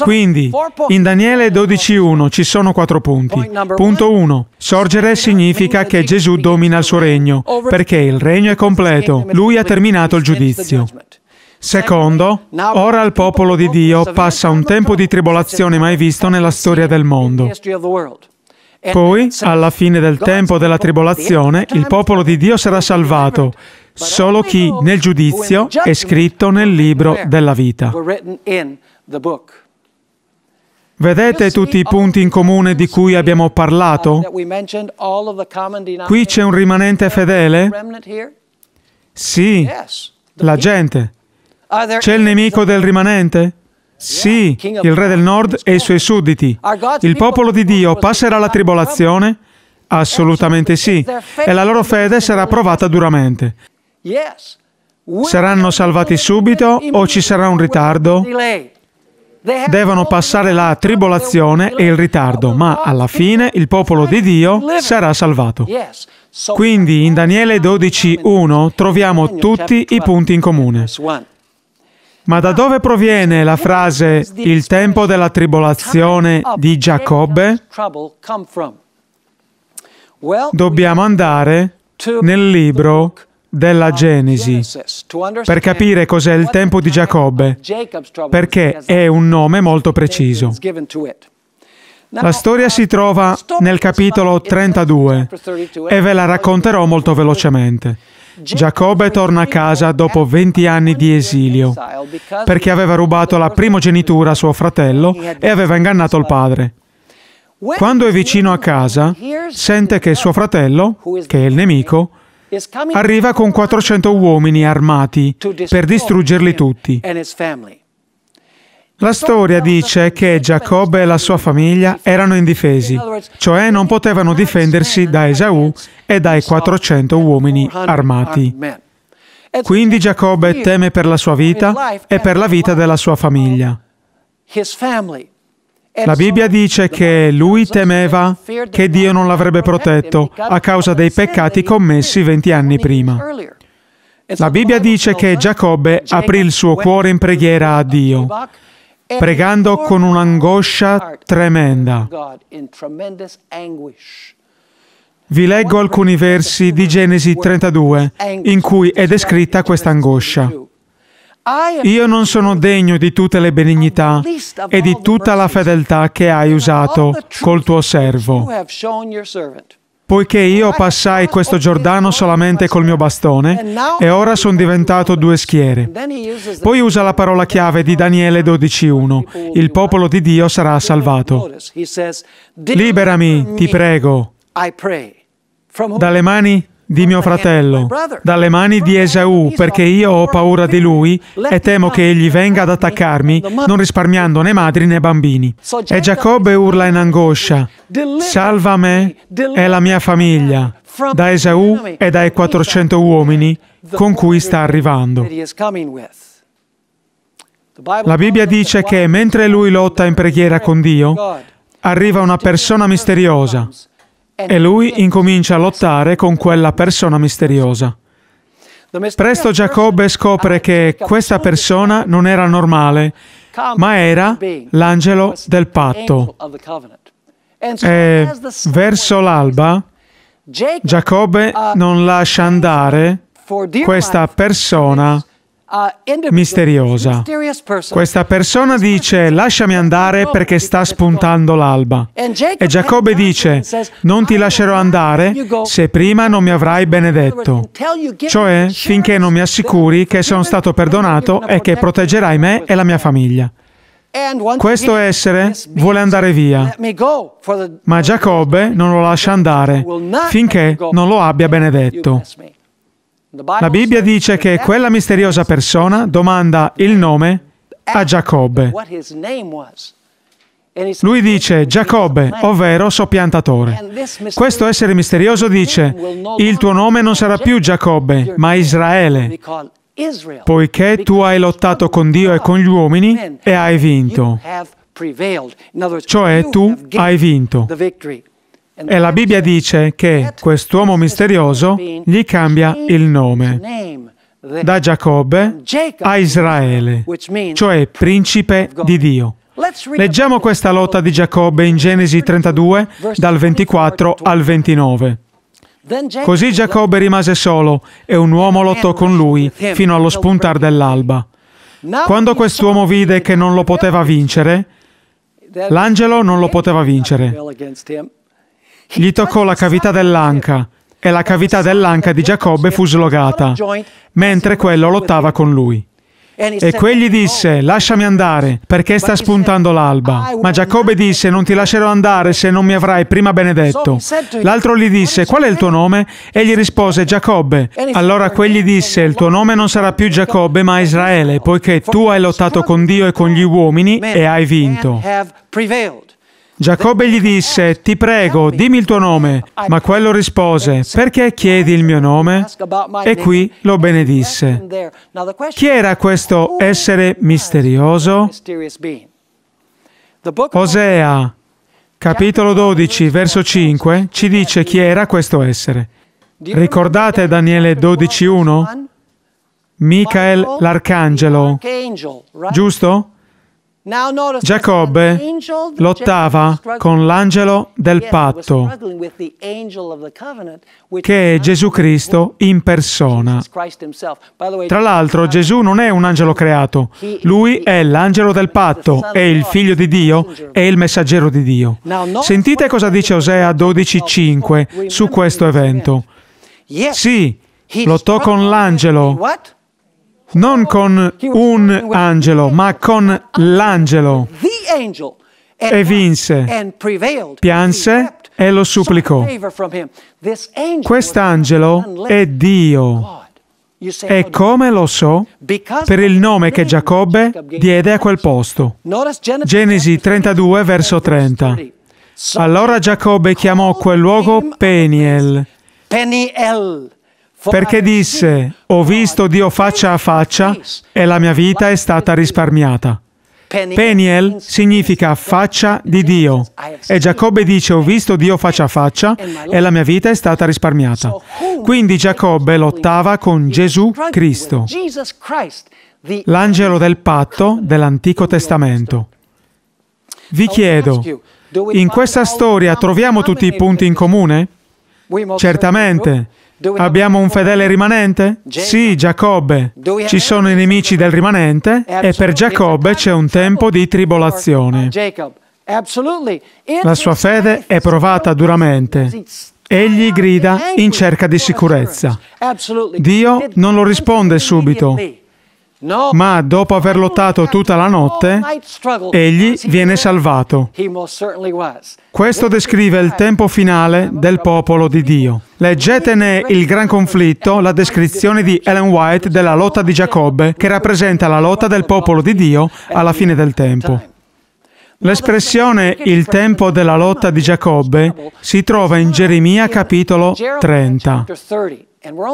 Speaker 2: Quindi, in
Speaker 1: Daniele 12.1 ci sono quattro punti. Punto 1. Sorgere significa che Gesù domina il suo regno, perché il regno è completo. Lui ha terminato il giudizio. Secondo, ora il popolo di Dio passa un tempo di tribolazione mai visto nella storia del mondo.
Speaker 2: Poi, alla fine del tempo della tribolazione, il popolo
Speaker 1: di Dio sarà salvato, solo chi nel giudizio è scritto nel libro della vita. Vedete tutti i punti in comune di cui abbiamo parlato?
Speaker 2: Qui c'è un rimanente fedele? Sì,
Speaker 1: la gente. C'è il nemico del rimanente? Sì, il re del nord e i suoi sudditi. Il popolo di Dio passerà la tribolazione? Assolutamente sì. E la loro fede sarà provata duramente.
Speaker 2: Saranno salvati
Speaker 1: subito o ci sarà un ritardo? Devono passare la tribolazione e il ritardo, ma alla fine il popolo di Dio sarà salvato. Quindi in Daniele 12.1 troviamo tutti i punti in comune. Ma da dove proviene la frase il tempo della tribolazione di Giacobbe? Dobbiamo andare nel libro della Genesi per capire cos'è il tempo di Giacobbe, perché è un nome molto preciso. La storia si trova nel capitolo 32 e ve la racconterò molto velocemente. Giacobbe torna a casa dopo 20 anni di esilio perché aveva rubato la primogenitura a suo fratello e aveva ingannato il padre. Quando è vicino a casa, sente che suo fratello, che è il nemico, arriva con 400 uomini armati per distruggerli tutti. La storia dice che Giacobbe e la sua famiglia erano indifesi, cioè non potevano difendersi da Esaù e dai 400 uomini armati. Quindi Giacobbe teme per la sua vita e per la vita della sua famiglia.
Speaker 2: La Bibbia dice
Speaker 1: che lui temeva che Dio non l'avrebbe protetto a causa dei peccati commessi 20 anni prima. La Bibbia dice che Giacobbe aprì il suo cuore in preghiera a Dio pregando con un'angoscia tremenda. Vi leggo alcuni versi di Genesi 32 in cui è descritta questa angoscia. Io non sono degno di tutte le benignità e di tutta la fedeltà che hai usato col tuo servo poiché io passai questo Giordano solamente col mio bastone e ora sono diventato due schiere. Poi usa la parola chiave di Daniele 12.1, il popolo di Dio sarà salvato.
Speaker 2: Liberami, ti prego, dalle
Speaker 1: mani di mio fratello dalle mani di Esaù, perché io ho paura di lui e temo che egli venga ad attaccarmi, non risparmiando né madri né bambini. E Giacobbe urla in angoscia, salva me e la mia famiglia da Esaù e dai 400 uomini con cui sta arrivando. La Bibbia dice che mentre lui lotta in preghiera con Dio, arriva una persona misteriosa e lui incomincia a lottare con quella persona misteriosa. Presto Giacobbe scopre che questa persona non era normale, ma era l'angelo del patto.
Speaker 2: E eh,
Speaker 1: verso l'alba Giacobbe uh, non lascia andare questa persona misteriosa. Questa persona dice lasciami andare perché sta spuntando l'alba. E Giacobbe dice non ti lascerò andare se prima non mi avrai benedetto. Cioè finché non mi assicuri che sono stato perdonato e che proteggerai me e la mia famiglia.
Speaker 2: Questo essere vuole
Speaker 1: andare via, ma Giacobbe non lo lascia andare finché non lo abbia benedetto.
Speaker 2: La Bibbia dice che quella
Speaker 1: misteriosa persona domanda il nome a Giacobbe. Lui dice Giacobbe, ovvero soppiantatore. Questo essere misterioso dice, il tuo nome non sarà più Giacobbe, ma Israele, poiché tu hai lottato con Dio e con gli uomini e hai vinto.
Speaker 2: Cioè tu hai vinto.
Speaker 1: E la Bibbia dice che quest'uomo misterioso gli cambia il nome da Giacobbe a Israele, cioè principe di Dio. Leggiamo questa lotta di Giacobbe in Genesi 32, dal 24 al 29. Così Giacobbe rimase solo e un uomo lottò con lui fino allo spuntar dell'alba. Quando quest'uomo vide che non lo poteva vincere, l'angelo non lo poteva vincere. Gli toccò la cavità dell'anca e la cavità dell'anca di Giacobbe fu slogata, mentre quello lottava con lui. E quegli disse, lasciami andare, perché sta spuntando l'alba. Ma Giacobbe disse, non ti lascerò andare se non mi avrai prima benedetto. L'altro gli disse, qual è il tuo nome? Egli rispose, Giacobbe. Allora quegli disse, il tuo nome non sarà più Giacobbe, ma Israele, poiché tu hai lottato con Dio e con gli uomini e hai vinto. Giacobbe gli disse, ti prego, dimmi il tuo nome. Ma quello rispose, perché chiedi il mio nome? E qui lo benedisse. Chi era questo essere misterioso? Osea, capitolo 12, verso 5, ci dice chi era questo essere. Ricordate Daniele 12.1? Michael l'arcangelo, giusto? Giacobbe lottava con l'angelo del patto, che è Gesù Cristo in persona. Tra l'altro Gesù non è un angelo creato, lui è l'angelo del patto, è il figlio di Dio, è il messaggero di Dio. Sentite cosa dice Osea 12.5 su questo evento. Sì, lottò con l'angelo non con un angelo, ma con l'angelo.
Speaker 2: E vinse,
Speaker 1: pianse e lo supplicò.
Speaker 2: Quest'angelo è
Speaker 1: Dio. E oh, come lo so? Per il nome che Giacobbe diede a quel posto. Genesi 32, verso 30. Allora Giacobbe chiamò quel luogo Peniel.
Speaker 2: Peniel perché disse,
Speaker 1: ho visto Dio faccia a faccia e la mia vita è stata risparmiata. Peniel significa faccia di Dio e Giacobbe dice ho visto Dio faccia a faccia e la mia vita è stata risparmiata. Quindi Giacobbe lottava con Gesù Cristo, l'angelo del patto dell'Antico Testamento. Vi chiedo, in questa storia troviamo tutti i punti in comune? Certamente. Abbiamo un fedele rimanente? Sì, Giacobbe. Ci sono i nemici del rimanente e per Giacobbe c'è un tempo di tribolazione.
Speaker 2: La sua fede
Speaker 1: è provata duramente. Egli grida in cerca di sicurezza. Dio non lo risponde subito ma dopo aver lottato tutta la notte, egli viene salvato. Questo descrive il tempo finale del popolo di Dio. Leggetene Il Gran Conflitto, la descrizione di Ellen White della lotta di Giacobbe, che rappresenta la lotta del popolo di Dio alla fine del tempo. L'espressione il tempo della lotta di Giacobbe si trova in Geremia capitolo 30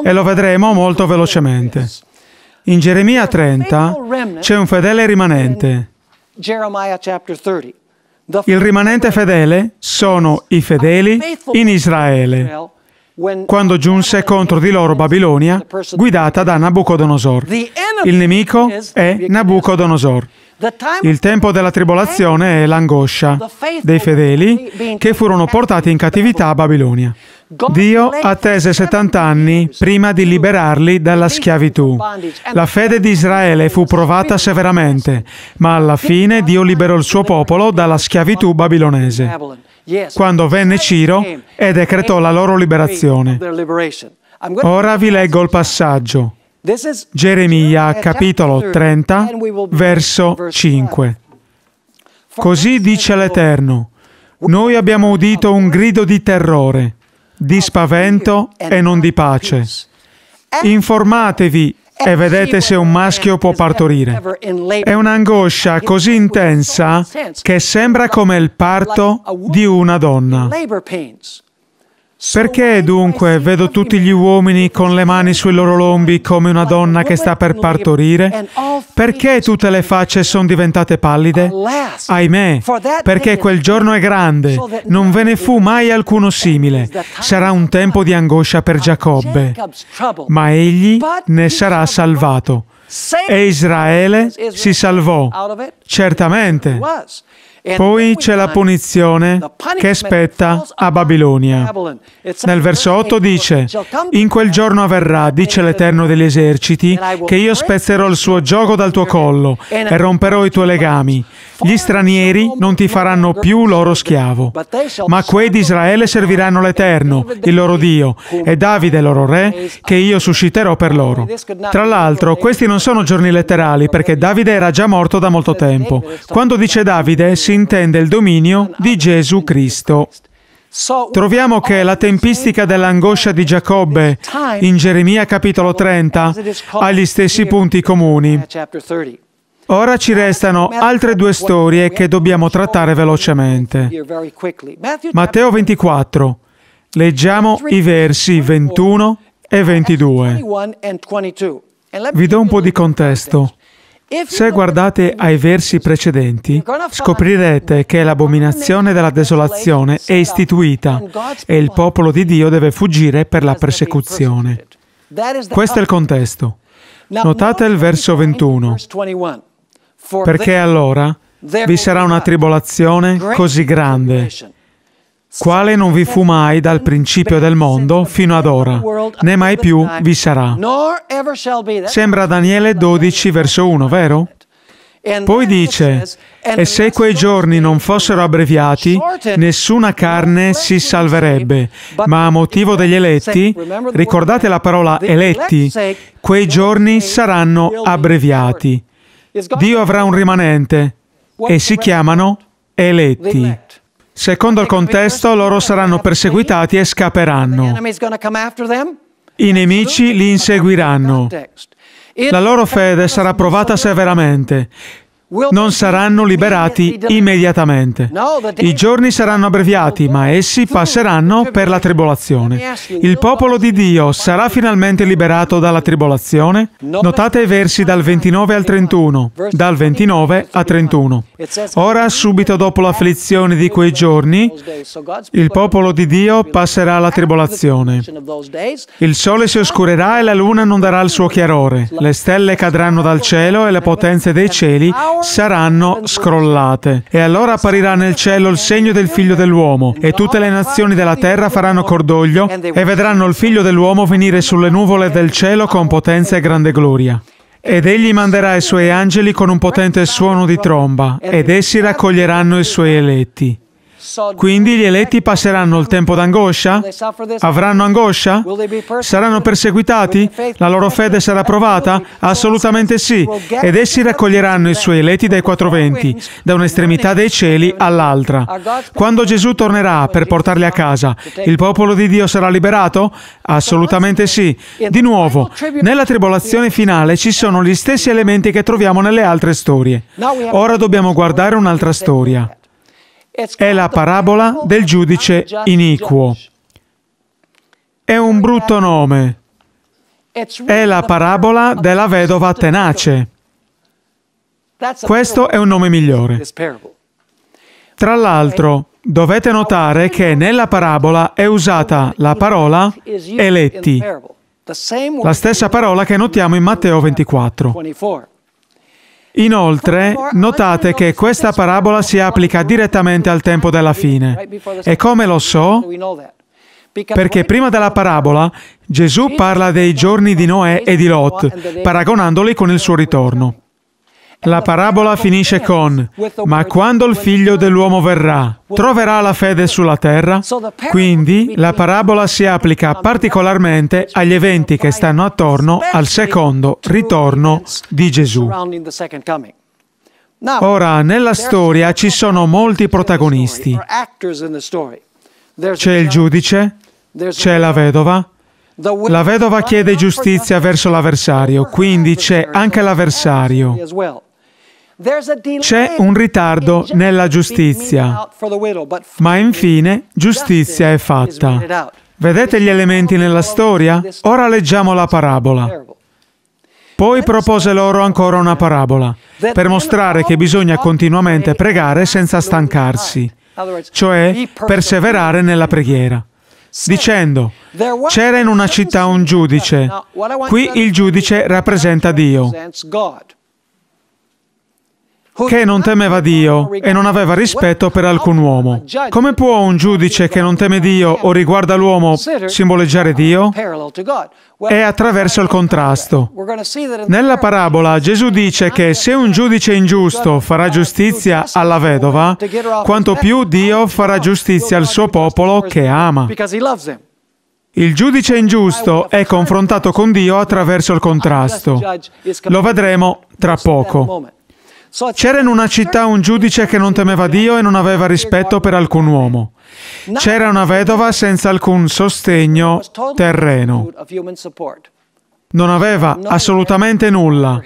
Speaker 1: e lo vedremo molto velocemente. In Geremia 30 c'è un fedele rimanente. Il rimanente fedele sono i fedeli in Israele, quando giunse contro di loro Babilonia, guidata da Nabucodonosor. Il nemico è Nabucodonosor. Il tempo della tribolazione è l'angoscia dei fedeli che furono portati in cattività a Babilonia. Dio attese 70 anni prima di liberarli dalla schiavitù. La fede di Israele fu provata severamente, ma alla fine Dio liberò il suo popolo dalla schiavitù babilonese, quando venne Ciro e decretò la loro liberazione. Ora vi leggo il passaggio. Geremia capitolo 30, verso 5. Così dice l'Eterno, noi abbiamo udito un grido di terrore di spavento e non di pace. Informatevi e vedete se un maschio può partorire. È un'angoscia così intensa che sembra come il parto di una donna. Perché dunque vedo tutti gli uomini con le mani sui loro lombi come una donna che sta per partorire? Perché tutte le facce sono diventate pallide? Ahimè, perché quel giorno è grande, non ve ne fu mai alcuno simile. Sarà un tempo di angoscia per Giacobbe, ma egli ne sarà salvato. E Israele si salvò. Certamente. Poi c'è la punizione che spetta a Babilonia. Nel verso 8 dice, in quel giorno avverrà, dice l'Eterno degli eserciti, che io spezzerò il suo gioco dal tuo collo e romperò i tuoi legami. Gli stranieri non ti faranno più loro schiavo, ma quei di Israele serviranno l'Eterno, il loro Dio, e Davide, il loro re, che io susciterò per loro. Tra l'altro, questi non sono giorni letterali, perché Davide era già morto da molto tempo. Quando dice Davide, si si intende il dominio di Gesù Cristo. Troviamo che la tempistica dell'angoscia di Giacobbe in Geremia capitolo 30 ha gli stessi punti comuni. Ora ci restano altre due storie che dobbiamo trattare velocemente. Matteo 24. Leggiamo i versi 21 e 22. Vi do un po' di contesto. Se guardate ai versi precedenti, scoprirete che l'abominazione della desolazione è istituita e il popolo di Dio deve fuggire per la persecuzione. Questo è il contesto. Notate il verso 21.
Speaker 2: Perché allora vi sarà una tribolazione così
Speaker 1: grande quale non vi fu mai dal principio del mondo fino ad ora,
Speaker 2: né mai più vi sarà. Sembra
Speaker 1: Daniele 12, verso 1, vero? Poi dice, e se quei giorni non fossero abbreviati, nessuna carne si salverebbe, ma a motivo degli eletti, ricordate la parola eletti, quei giorni saranno abbreviati. Dio avrà un rimanente e si chiamano eletti. Secondo il ecco, contesto, loro saranno perseguitati e scapperanno. I nemici li inseguiranno.
Speaker 2: La loro fede
Speaker 1: sarà provata severamente non saranno liberati immediatamente. I giorni saranno abbreviati, ma essi passeranno per la tribolazione. Il popolo di Dio sarà finalmente liberato dalla tribolazione? Notate i versi dal 29 al 31, dal 29 a 31. Ora, subito dopo l'afflizione di quei giorni, il popolo di Dio passerà alla tribolazione. Il sole si oscurerà e la luna non darà il suo chiarore, le stelle cadranno dal cielo e le potenze dei cieli saranno scrollate. E allora apparirà nel cielo il segno del figlio dell'uomo, e tutte le nazioni della terra faranno cordoglio e vedranno il figlio dell'uomo venire sulle nuvole del cielo con potenza e grande gloria. Ed egli manderà i suoi angeli con un potente suono di tromba, ed essi raccoglieranno i suoi eletti. Quindi gli eletti passeranno il tempo d'angoscia? Avranno angoscia? Saranno perseguitati? La loro fede sarà provata? Assolutamente sì. Ed essi raccoglieranno i suoi eletti dai quattro venti, da un'estremità dei cieli all'altra. Quando Gesù tornerà per portarli a casa, il popolo di Dio sarà liberato? Assolutamente sì. Di nuovo, nella tribolazione finale ci sono gli stessi elementi che troviamo nelle altre storie. Ora dobbiamo guardare un'altra storia. È la parabola del giudice iniquo. È un brutto nome.
Speaker 2: È la parabola della vedova tenace.
Speaker 1: Questo è un nome migliore. Tra l'altro, dovete notare che nella parabola è usata la parola eletti,
Speaker 2: la stessa parola che notiamo in Matteo 24.
Speaker 1: Inoltre, notate che questa parabola si applica direttamente al tempo della fine. E come lo so? Perché prima della parabola Gesù parla dei giorni di Noè e di Lot, paragonandoli con il suo ritorno. La parabola finisce con, ma quando il figlio dell'uomo verrà, troverà la fede sulla terra? Quindi la parabola si applica particolarmente agli eventi che stanno attorno al secondo ritorno di Gesù.
Speaker 2: Ora, nella storia
Speaker 1: ci sono molti protagonisti. C'è il giudice, c'è la vedova, la vedova chiede giustizia verso l'avversario, quindi c'è anche l'avversario. C'è un ritardo nella giustizia, ma infine giustizia è fatta. Vedete gli elementi nella storia? Ora leggiamo la parabola. Poi propose loro ancora una parabola, per mostrare che bisogna continuamente pregare senza stancarsi, cioè perseverare nella preghiera dicendo, c'era in una città un giudice, qui il giudice rappresenta Dio che non temeva Dio e non aveva rispetto per alcun uomo. Come può un giudice che non teme Dio o riguarda l'uomo simboleggiare Dio?
Speaker 2: È attraverso il contrasto. Nella
Speaker 1: parabola Gesù dice che se un giudice ingiusto farà giustizia alla vedova, quanto più Dio farà giustizia al suo popolo che ama. Il giudice ingiusto è confrontato con Dio attraverso il contrasto. Lo vedremo tra poco.
Speaker 3: C'era in una città un giudice che non temeva Dio e non aveva rispetto per alcun uomo.
Speaker 1: C'era una vedova senza alcun sostegno terreno. Non aveva assolutamente nulla.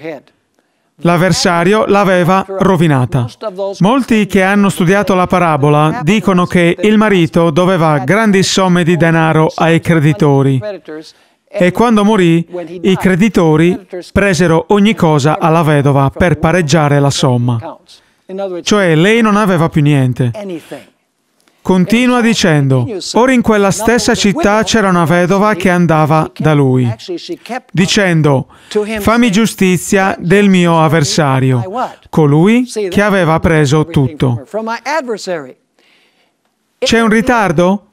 Speaker 1: L'avversario l'aveva rovinata. Molti che hanno studiato la parabola dicono che il marito doveva grandi somme di denaro ai creditori e quando morì i creditori presero ogni cosa alla vedova per pareggiare la somma. Cioè lei non aveva più niente. Continua dicendo, ora in quella stessa città c'era una vedova che andava da lui, dicendo, fammi giustizia del mio avversario, colui che aveva preso tutto. C'è un ritardo?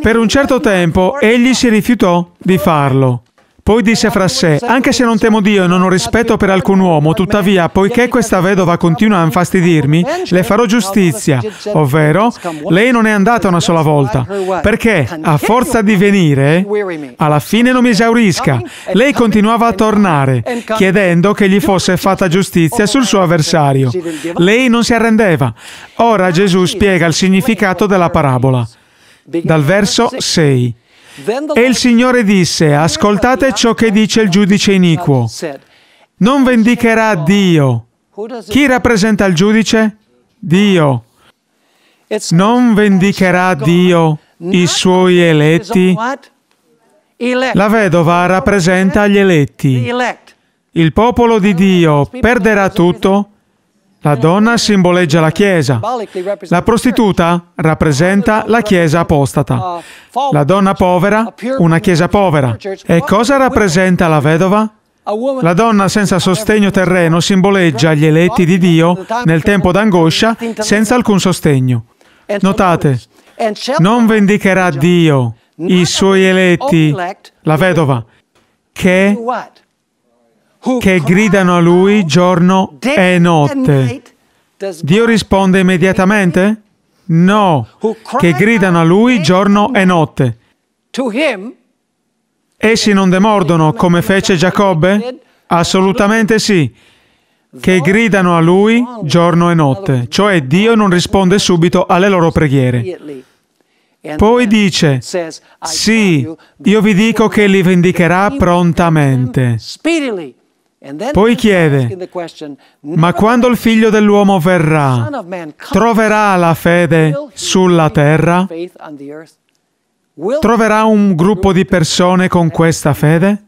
Speaker 1: Per un certo tempo egli si rifiutò di farlo. Poi disse fra sé, anche se non temo Dio e non ho rispetto per alcun uomo, tuttavia, poiché questa vedova continua a infastidirmi, le farò giustizia, ovvero lei non è andata una sola volta, perché a forza di venire, alla fine non mi esaurisca. Lei continuava a tornare, chiedendo che gli fosse fatta giustizia sul suo avversario. Lei non si arrendeva. Ora Gesù spiega il significato della parabola dal verso 6. E il Signore disse, ascoltate ciò che dice il giudice iniquo. Non vendicherà Dio. Chi rappresenta il giudice? Dio. Non vendicherà Dio i suoi eletti? La vedova rappresenta gli eletti. Il popolo di Dio perderà tutto? La donna simboleggia la Chiesa. La prostituta rappresenta la Chiesa apostata. Uh, la donna povera, una Chiesa povera. E cosa rappresenta la vedova? La donna senza sostegno terreno simboleggia gli eletti di Dio nel tempo d'angoscia senza alcun sostegno. Notate, non vendicherà Dio i suoi eletti, la vedova, che che gridano a lui giorno e notte. Dio risponde immediatamente? No, che gridano a lui giorno e notte. Essi non demordono come fece Giacobbe? Assolutamente sì, che gridano a lui giorno e notte, cioè Dio non risponde subito alle loro preghiere.
Speaker 2: Poi dice, sì,
Speaker 1: io vi dico che li vendicherà prontamente.
Speaker 2: Poi chiede, ma quando il
Speaker 1: figlio dell'uomo verrà, troverà la fede sulla terra? Troverà un gruppo di persone con questa fede?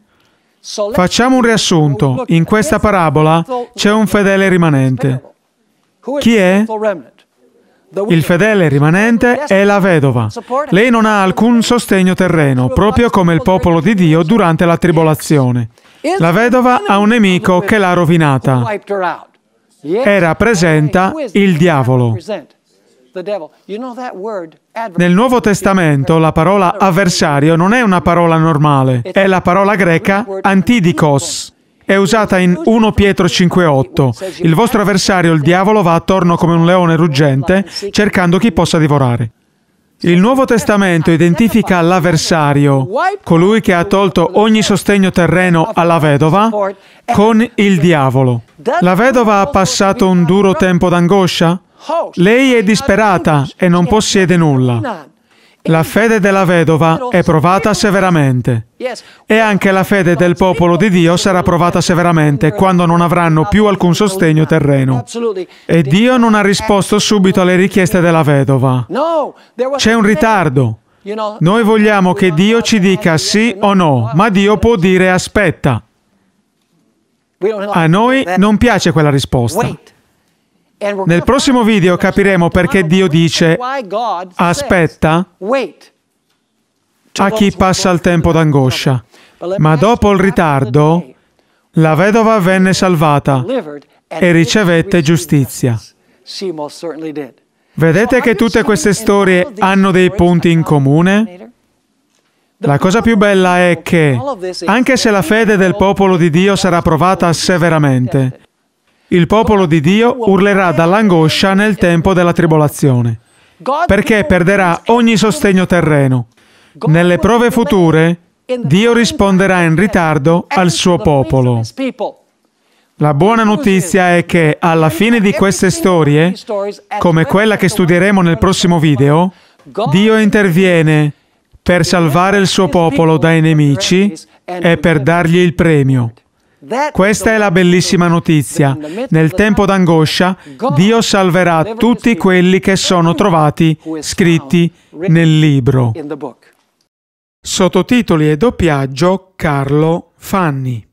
Speaker 1: Facciamo un riassunto. In questa parabola c'è un fedele rimanente. Chi è? Il fedele rimanente è la vedova. Lei non ha alcun sostegno terreno, proprio come il popolo di Dio durante la tribolazione. La vedova ha un nemico che l'ha rovinata.
Speaker 2: E rappresenta il diavolo.
Speaker 1: Nel Nuovo Testamento la parola avversario non è una parola normale, è la parola greca antidikos. È usata in 1 Pietro 5:8. Il vostro avversario, il diavolo, va attorno come un leone ruggente, cercando chi possa divorare. Il Nuovo Testamento identifica l'avversario, colui che ha tolto ogni sostegno terreno alla vedova, con il diavolo. La vedova ha passato un duro tempo d'angoscia? Lei è disperata e non possiede nulla. La fede della vedova è provata severamente e anche la fede del popolo di Dio sarà provata severamente quando non avranno più alcun sostegno terreno. E Dio non ha risposto subito alle richieste della vedova.
Speaker 2: C'è un ritardo.
Speaker 1: Noi vogliamo che Dio ci dica sì o no, ma Dio può dire aspetta. A noi non piace quella risposta. Nel prossimo video capiremo perché Dio dice
Speaker 2: aspetta
Speaker 1: a chi passa il tempo d'angoscia. Ma dopo il ritardo, la vedova venne salvata e ricevette giustizia. Vedete che tutte queste storie hanno dei punti in comune? La cosa più bella è che, anche se la fede del popolo di Dio sarà provata severamente, il popolo di Dio urlerà dall'angoscia nel tempo della tribolazione, perché perderà ogni sostegno terreno. Nelle prove future, Dio risponderà in ritardo al suo popolo. La buona notizia è che alla fine di queste storie, come quella che studieremo nel prossimo video, Dio interviene per salvare il suo popolo dai nemici e per dargli il premio. Questa è la bellissima notizia. Nel tempo d'angoscia Dio salverà tutti quelli che sono trovati scritti nel libro. Sottotitoli e
Speaker 3: doppiaggio Carlo Fanni.